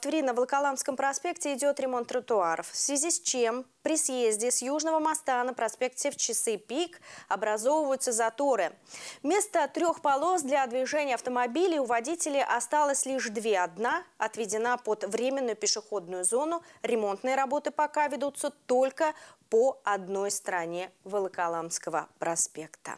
В Твери на Волоколамском проспекте идет ремонт тротуаров, в связи с чем при съезде с Южного моста на проспекте в часы пик образовываются заторы. Вместо трех полос для движения автомобилей у водителей осталось лишь две. Одна отведена под временную пешеходную зону. Ремонтные работы пока ведутся только по одной стороне Волоколамского проспекта.